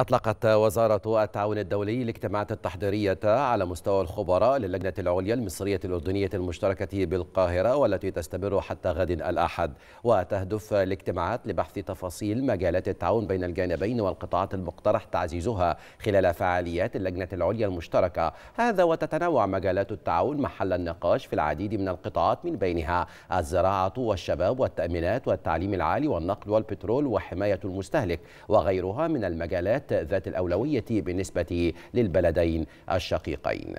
أطلقت وزارة التعاون الدولي الاجتماعات التحضيرية على مستوى الخبراء للجنة العليا المصرية الأردنية المشتركة بالقاهرة والتي تستمر حتى غد الأحد وتهدف الاجتماعات لبحث تفاصيل مجالات التعاون بين الجانبين والقطاعات المقترح تعزيزها خلال فعاليات اللجنة العليا المشتركة هذا وتتنوع مجالات التعاون محل النقاش في العديد من القطاعات من بينها الزراعة والشباب والتأمينات والتعليم العالي والنقل والبترول وحماية المستهلك وغيرها من المجالات ذات الأولوية بالنسبة للبلدين الشقيقين